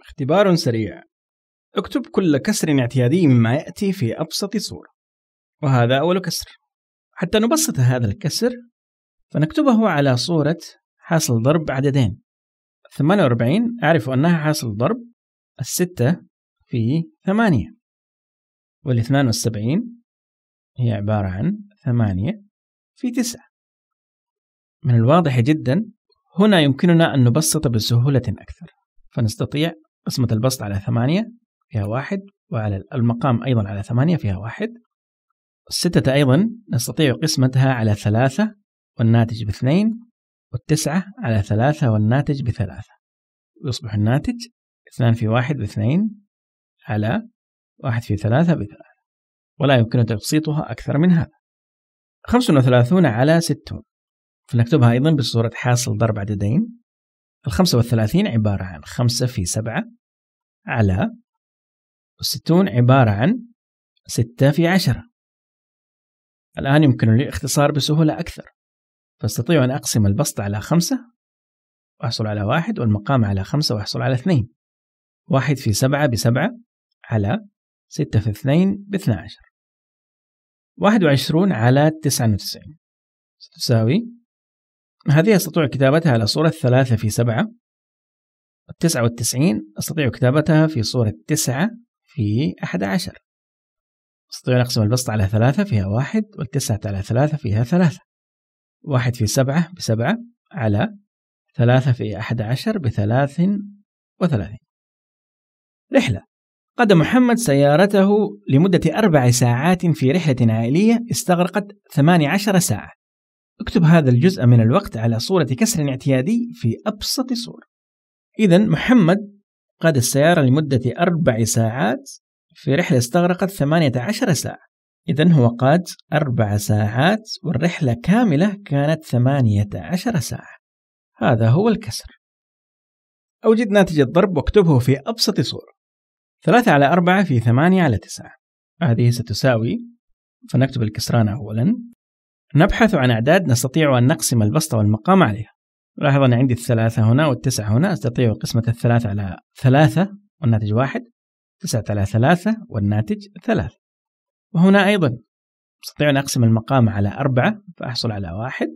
اختبار سريع اكتب كل كسر اعتيادي مما يأتي في أبسط صورة وهذا أول كسر حتى نبسط هذا الكسر فنكتبه على صورة حاصل ضرب عددين 48 أعرف أنها حاصل ضرب الستة في ثمانية والاثنان والسبعين هي عبارة عن ثمانية في تسعة من الواضح جدا هنا يمكننا أن نبسط بسهولة أكثر فنستطيع قسمة البسط على ثمانية فيها واحد وعلى المقام أيضا على ثمانية فيها واحد الستة أيضا نستطيع قسمتها على ثلاثة والناتج باثنين والتسعة على ثلاثة والناتج بثلاثة ويصبح الناتج اثنان في واحد باثنين على واحد في ثلاثة بثلاثة ولا يمكن تبسيطها أكثر من هذا خمس وثلاثون على ستون فنكتبها أيضا بصورة حاصل ضرب عددين الخمسة والثلاثين عبارة عن خمسة في سبعة على والستون عبارة عن ستة في عشرة الآن يمكن لي اختصار بسهولة أكثر فاستطيع أن أقسم البسط على خمسة وأحصل على واحد والمقام على خمسة وأحصل على اثنين واحد في سبعة بسبعة على ستة في اثنين باثنى عشر واحد وعشرون على تسعة وتسعين ستساوي هذه أستطيع كتابتها على صورة ثلاثة في سبعة التسعة والتسعين أستطيع كتابتها في صورة تسعة في أحد عشر أستطيع أن أقسم البسط على ثلاثة فيها واحد والتسعة على ثلاثة فيها ثلاثة واحد في سبعة بسبعة على ثلاثة في أحد عشر بثلاث وثلاثين رحلة قد محمد سيارته لمدة أربع ساعات في رحلة عائلية استغرقت عشر ساعة اكتب هذا الجزء من الوقت على صورة كسر اعتيادي في أبسط صورة إذا محمد قاد السيارة لمدة أربع ساعات في رحلة استغرقت 18 ساعة إذا هو قاد أربع ساعات والرحلة كاملة كانت 18 ساعة هذا هو الكسر أوجد ناتج الضرب واكتبه في أبسط صورة ثلاثة على أربعة في ثمانية على تسعة هذه ستساوي فنكتب الكسران أولا نبحث عن أعداد نستطيع أن نقسم البسط والمقام عليها لاحظ أن عندي الثلاثة هنا والتسعة هنا أستطيع قسمة الثلاثة على ثلاثة والناتج واحد تسعة على ثلاثة والناتج ثلاث وهنا أيضا أستطيع أن أقسم المقام على أربعة فأحصل على واحد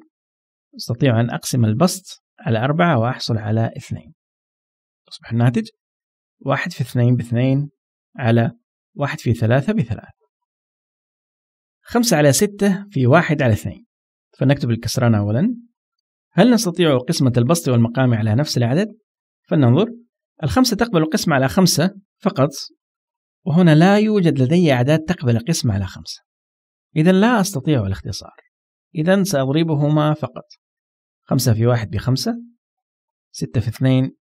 أستطيع أن أقسم البسط على أربعة وأحصل على اثنين أصبح الناتج واحد في اثنين باثنين على واحد في ثلاثة بثلاث خمسة على ستة في واحد على اثنين فلنكتب الكسران أولا هل نستطيع قسمة البسط والمقام على نفس العدد؟ فلننظر الخمسة تقبل القسمة على خمسة فقط وهنا لا يوجد لدي أعداد تقبل القسمة على خمسة إذا لا أستطيع الاختصار إذا سأضربهما فقط خمسة في واحد بخمسة ستة في اثنين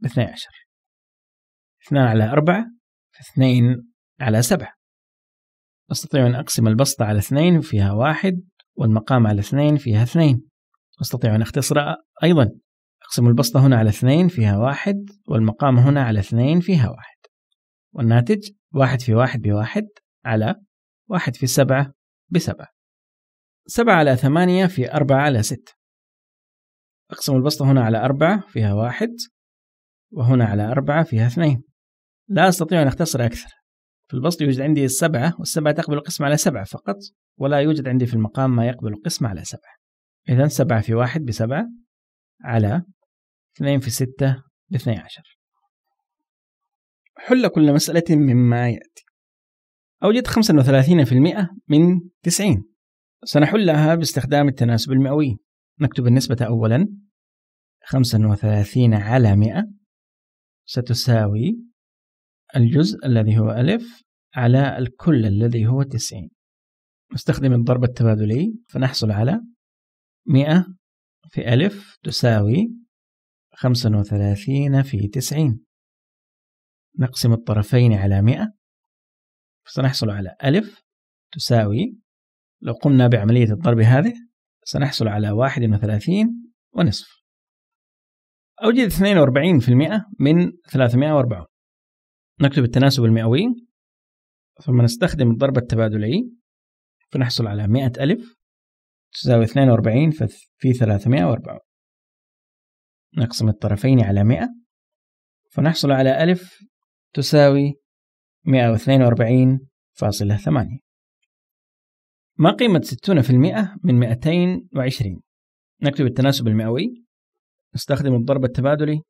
باثني عشر اثنان على أربعة اثنين على سبعة أستطيع أن أقسم البسطة على اثنين فيها واحد والمقام على اثنين فيها اثنين أستطيع أن أختصر أيضا أقسم البسطة هنا على اثنين فيها واحد والمقام هنا على اثنين فيها واحد والناتج واحد في واحد بواحد على واحد في سبعة بسبعة سبعة على ثمانية في أربعة على ستة أقسم البسطة هنا على أربعة فيها واحد وهنا على أربعة فيها اثنين لا أستطيع أن أختصر أكثر في البسط يوجد عندي السبعة والسبعة تقبل القسمة على سبعة فقط ولا يوجد عندي في المقام ما يقبل القسمة على سبعة إذا سبعة في واحد بسبعة على اثنين في ستة باثني عشر حل كل مسألة مما يأتي أوجد خمسة وثلاثين في المئة من تسعين سنحلها باستخدام التناسب المئوي نكتب النسبة أولا خمسة وثلاثين على مئة ستساوي الجزء الذي هو ألف على الكل الذي هو 90 نستخدم الضرب التبادلي فنحصل على 100 في ألف تساوي 35 في 90 نقسم الطرفين على 100 فسنحصل على ألف تساوي لو قمنا بعملية الضرب هذه سنحصل على 31 ونصف أوجد 42% من 340 نكتب التناسب المئوي ثم نستخدم الضربة التبادلية فنحصل على مئة ألف تساوي اثنين وأربعين في ثلاثمائة وأربعة نقسم الطرفين على مئة فنحصل على ألف تساوي مئة واثنين وأربعين فاصلة ثمانية ما قيمة ستون في المئة من مئتين وعشرين؟ نكتب التناسب المئوي نستخدم الضرب التبادلي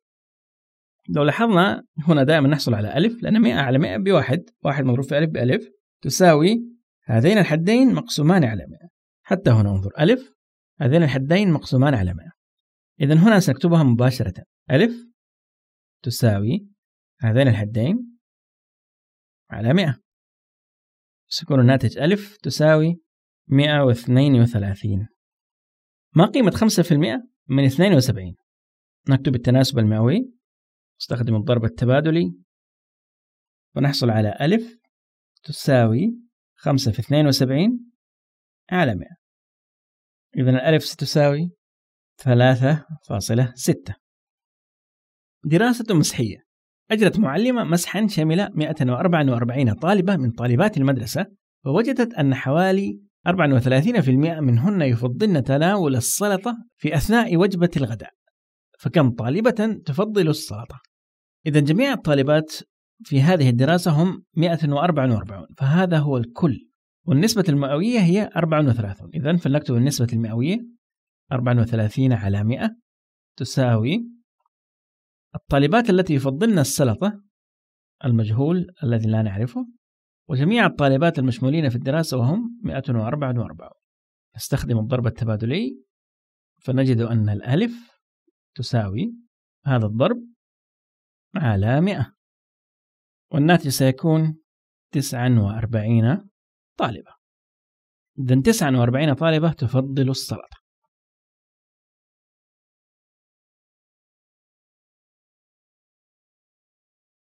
لو لاحظنا هنا دائما نحصل على ألف لأن 100 على 100 بواحد واحد مضروب في ألف بألف تساوي هذين الحدين مقسومان على 100 حتى هنا انظر ألف هذين الحدين مقسومان على 100 إذا هنا سنكتبها مباشرة ألف تساوي هذين الحدين على 100 سيكون الناتج ألف تساوي 132 ما قيمة 5% من 72 نكتب التناسب المئوي نستخدم الضرب التبادلي ونحصل على ألف تساوي خمسة في اثنين وسبعين على مئة إذا الألف ستساوي ثلاثة فاصلة ستة دراسة مسحية أجرت معلمة مسحا شمل 144 طالبة من طالبات المدرسة ووجدت أن حوالي 34% منهن يفضلن تناول السلطة في أثناء وجبة الغداء فكم طالبة تفضل السلطة؟ إذا جميع الطالبات في هذه الدراسة هم 144 فهذا هو الكل والنسبة المئوية هي 34 إذا فلنكتب النسبة المئوية 34 على 100 تساوي الطالبات التي يفضلن السلطة المجهول الذي لا نعرفه وجميع الطالبات المشمولين في الدراسة وهم 144 نستخدم الضرب التبادلي فنجد أن الألف تساوي هذا الضرب على 100 والناتج سيكون 49 طالبة إذا 49 طالبة تفضل السلطة